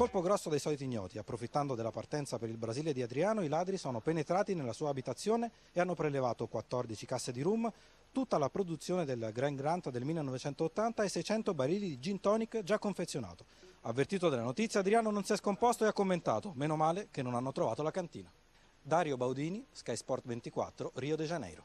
Colpo grosso dei soliti ignoti, approfittando della partenza per il Brasile di Adriano, i ladri sono penetrati nella sua abitazione e hanno prelevato 14 casse di rum, tutta la produzione del Grand Grant del 1980 e 600 barili di gin tonic già confezionato. Avvertito della notizia, Adriano non si è scomposto e ha commentato, meno male che non hanno trovato la cantina. Dario Baudini, Sky Sport 24, Rio de Janeiro.